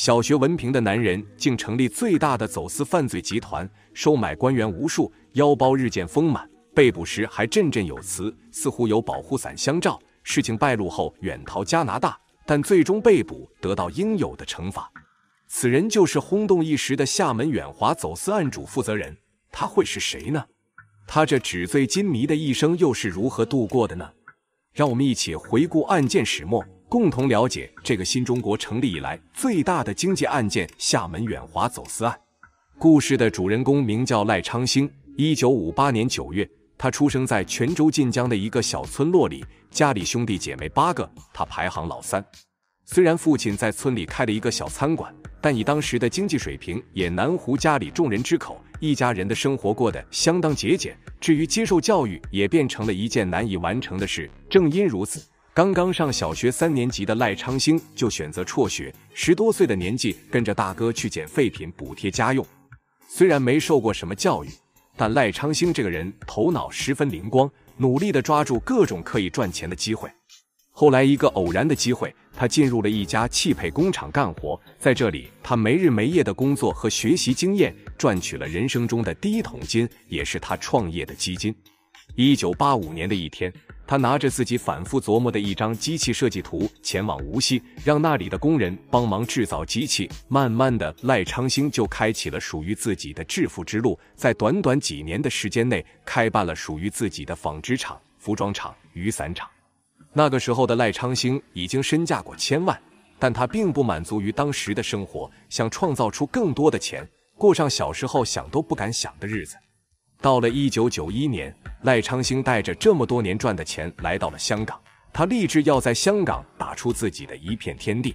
小学文凭的男人竟成立最大的走私犯罪集团，收买官员无数，腰包日渐丰满。被捕时还振振有词，似乎有保护伞相照。事情败露后远逃加拿大，但最终被捕，得到应有的惩罚。此人就是轰动一时的厦门远华走私案主负责人，他会是谁呢？他这纸醉金迷的一生又是如何度过的呢？让我们一起回顾案件始末。共同了解这个新中国成立以来最大的经济案件——厦门远华走私案。故事的主人公名叫赖昌星。一九五八年九月，他出生在泉州晋江的一个小村落里，家里兄弟姐妹八个，他排行老三。虽然父亲在村里开了一个小餐馆，但以当时的经济水平，也难糊家里众人之口。一家人的生活过得相当节俭，至于接受教育，也变成了一件难以完成的事。正因如此。刚刚上小学三年级的赖昌星就选择辍学，十多岁的年纪跟着大哥去捡废品补贴家用。虽然没受过什么教育，但赖昌星这个人头脑十分灵光，努力的抓住各种可以赚钱的机会。后来一个偶然的机会，他进入了一家汽配工厂干活，在这里他没日没夜的工作和学习经验，赚取了人生中的第一桶金，也是他创业的基金。一九八五年的一天。他拿着自己反复琢磨的一张机器设计图，前往无锡，让那里的工人帮忙制造机器。慢慢的，赖昌星就开启了属于自己的致富之路。在短短几年的时间内，开办了属于自己的纺织厂、服装厂、雨伞厂。那个时候的赖昌星已经身价过千万，但他并不满足于当时的生活，想创造出更多的钱，过上小时候想都不敢想的日子。到了一九九一年，赖昌星带着这么多年赚的钱来到了香港，他立志要在香港打出自己的一片天地。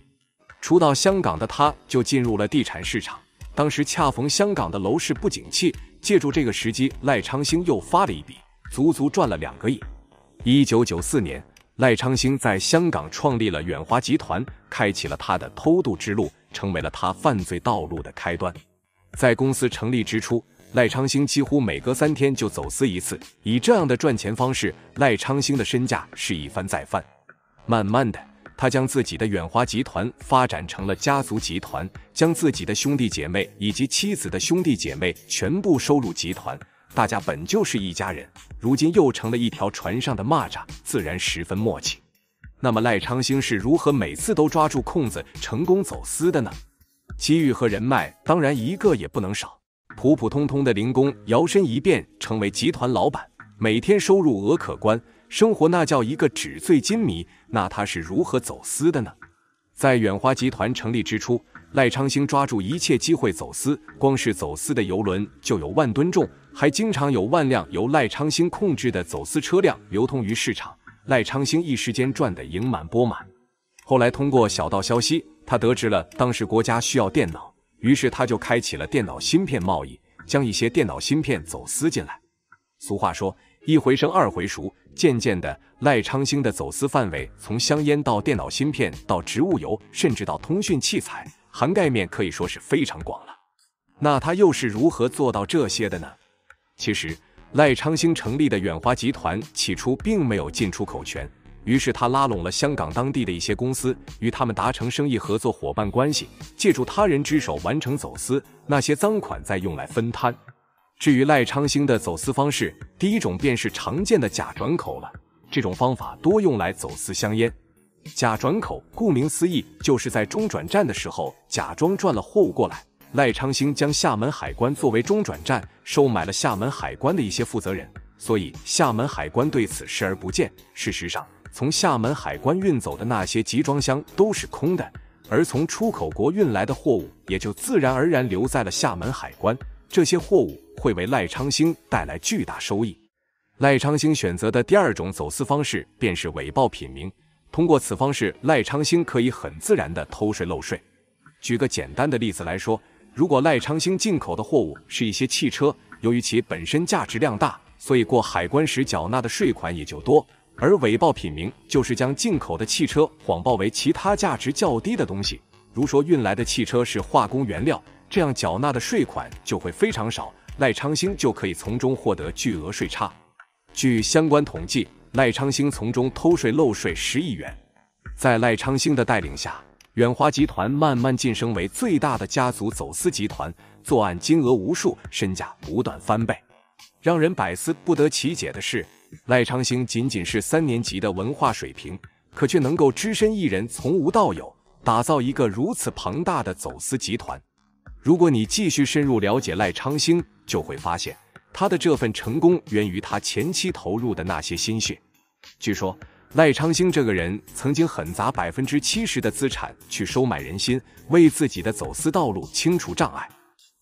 初到香港的他，就进入了地产市场。当时恰逢香港的楼市不景气，借助这个时机，赖昌星又发了一笔，足足赚了两个亿。一九九四年，赖昌星在香港创立了远华集团，开启了他的偷渡之路，成为了他犯罪道路的开端。在公司成立之初。赖昌星几乎每隔三天就走私一次，以这样的赚钱方式，赖昌星的身价是一番再翻。慢慢的，他将自己的远华集团发展成了家族集团，将自己的兄弟姐妹以及妻子的兄弟姐妹全部收入集团。大家本就是一家人，如今又成了一条船上的蚂蚱，自然十分默契。那么，赖昌星是如何每次都抓住空子成功走私的呢？机遇和人脉当然一个也不能少。普普通通的零工摇身一变成为集团老板，每天收入额可观，生活那叫一个纸醉金迷。那他是如何走私的呢？在远华集团成立之初，赖昌星抓住一切机会走私，光是走私的油轮就有万吨重，还经常有万辆由赖昌星控制的走私车辆流通于市场。赖昌星一时间赚得盈满钵满。后来通过小道消息，他得知了当时国家需要电脑。于是他就开启了电脑芯片贸易，将一些电脑芯片走私进来。俗话说，一回生二回熟。渐渐的，赖昌星的走私范围从香烟到电脑芯片到植物油，甚至到通讯器材，涵盖面可以说是非常广了。那他又是如何做到这些的呢？其实，赖昌星成立的远华集团起初并没有进出口权。于是他拉拢了香港当地的一些公司，与他们达成生意合作伙伴关系，借助他人之手完成走私，那些赃款再用来分摊。至于赖昌星的走私方式，第一种便是常见的假转口了。这种方法多用来走私香烟。假转口顾名思义，就是在中转站的时候假装转了货物过来。赖昌星将厦门海关作为中转站，收买了厦门海关的一些负责人，所以厦门海关对此视而不见。事实上，从厦门海关运走的那些集装箱都是空的，而从出口国运来的货物也就自然而然留在了厦门海关。这些货物会为赖昌星带来巨大收益。赖昌星选择的第二种走私方式便是伪报品名，通过此方式，赖昌星可以很自然地偷税漏税。举个简单的例子来说，如果赖昌星进口的货物是一些汽车，由于其本身价值量大，所以过海关时缴纳的税款也就多。而伪报品名就是将进口的汽车谎报为其他价值较低的东西，如说运来的汽车是化工原料，这样缴纳的税款就会非常少，赖昌星就可以从中获得巨额税差。据相关统计，赖昌星从中偷税漏税十亿元。在赖昌星的带领下，远华集团慢慢晋升为最大的家族走私集团，作案金额无数，身价不断翻倍。让人百思不得其解的是。赖昌星仅仅是三年级的文化水平，可却能够只身一人从无到有打造一个如此庞大的走私集团。如果你继续深入了解赖昌星，就会发现他的这份成功源于他前期投入的那些心血。据说，赖昌星这个人曾经狠砸百分之七十的资产去收买人心，为自己的走私道路清除障碍。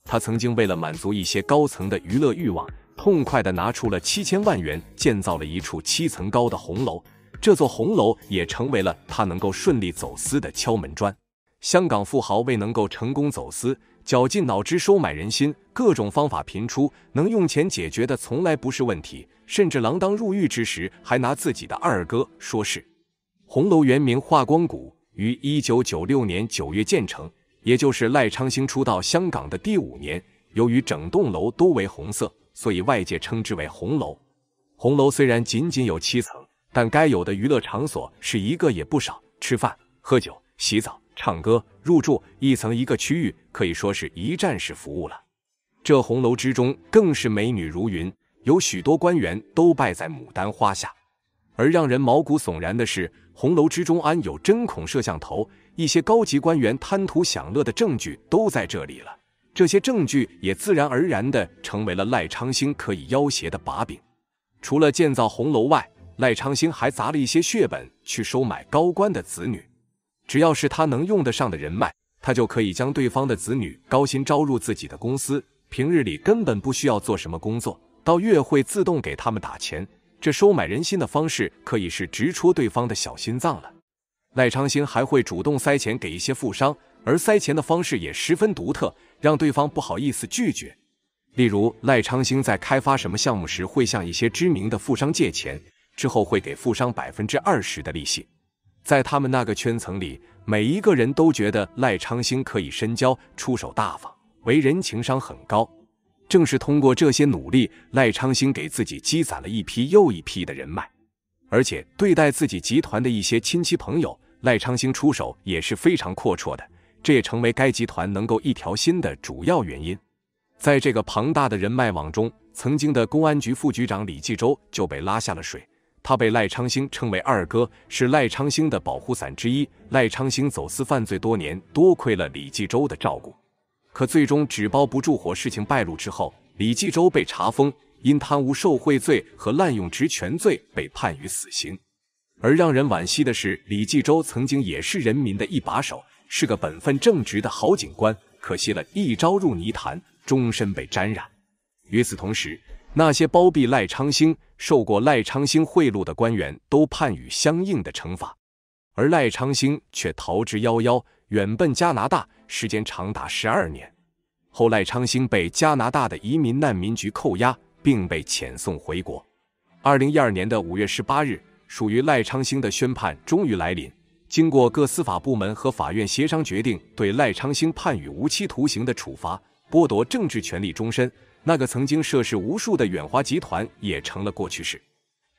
他曾经为了满足一些高层的娱乐欲望。痛快地拿出了七千万元，建造了一处七层高的红楼。这座红楼也成为了他能够顺利走私的敲门砖。香港富豪为能够成功走私，绞尽脑汁收买人心，各种方法频出。能用钱解决的从来不是问题，甚至锒铛入狱之时还拿自己的二哥说事。红楼原名华光谷，于一九九六年九月建成，也就是赖昌星初到香港的第五年。由于整栋楼都为红色。所以外界称之为红楼。红楼虽然仅仅有七层，但该有的娱乐场所是一个也不少：吃饭、喝酒、洗澡、唱歌、入住，一层一个区域，可以说是一站式服务了。这红楼之中更是美女如云，有许多官员都拜在牡丹花下。而让人毛骨悚然的是，红楼之中安有针孔摄像头，一些高级官员贪图享乐的证据都在这里了。这些证据也自然而然的成为了赖昌星可以要挟的把柄。除了建造红楼外，赖昌星还砸了一些血本去收买高官的子女。只要是他能用得上的人脉，他就可以将对方的子女高薪招入自己的公司。平日里根本不需要做什么工作，到月会自动给他们打钱。这收买人心的方式可以是直戳对方的小心脏了。赖昌星还会主动塞钱给一些富商。而塞钱的方式也十分独特，让对方不好意思拒绝。例如，赖昌星在开发什么项目时，会向一些知名的富商借钱，之后会给富商百分之二十的利息。在他们那个圈层里，每一个人都觉得赖昌星可以深交，出手大方，为人情商很高。正是通过这些努力，赖昌星给自己积攒了一批又一批的人脉。而且，对待自己集团的一些亲戚朋友，赖昌星出手也是非常阔绰的。这也成为该集团能够一条心的主要原因。在这个庞大的人脉网中，曾经的公安局副局长李继洲就被拉下了水。他被赖昌星称为“二哥”，是赖昌星的保护伞之一。赖昌星走私犯罪多年，多亏了李继洲的照顾。可最终纸包不住火，事情败露之后，李继洲被查封，因贪污受贿罪和滥用职权罪被判于死刑。而让人惋惜的是，李继洲曾经也是人民的一把手。是个本分正直的好警官，可惜了一朝入泥潭，终身被沾染。与此同时，那些包庇赖昌星、受过赖昌星贿赂的官员都判予相应的惩罚，而赖昌星却逃之夭夭，远奔加拿大，时间长达十二年。后赖昌星被加拿大的移民难民局扣押，并被遣送回国。二零一二年的五月十八日，属于赖昌星的宣判终于来临。经过各司法部门和法院协商决定，对赖昌星判予无期徒刑的处罚，剥夺政治权利终身。那个曾经涉事无数的远华集团也成了过去式。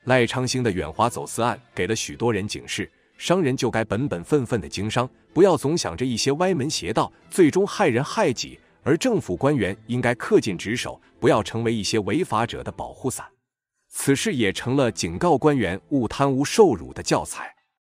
赖昌星的远华走私案给了许多人警示：商人就该本本分分的经商，不要总想着一些歪门邪道，最终害人害己；而政府官员应该恪尽职守，不要成为一些违法者的保护伞。此事也成了警告官员勿贪污受辱的教材。